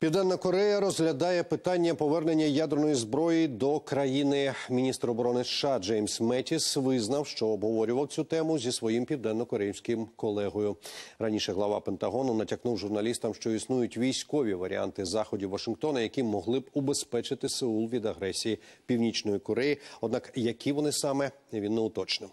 Південна Корея розглядає питання повернення ядерної зброї до країни. Міністр оборони США Джеймс Метіс визнав, що обговорював цю тему зі своїм південнокорейським колегою. Раніше глава Пентагону натякнув журналістам, що існують військові варіанти заходів Вашингтона, які могли б убезпечити Сеул від агресії Північної Кореї. Однак які вони саме він не уточнив.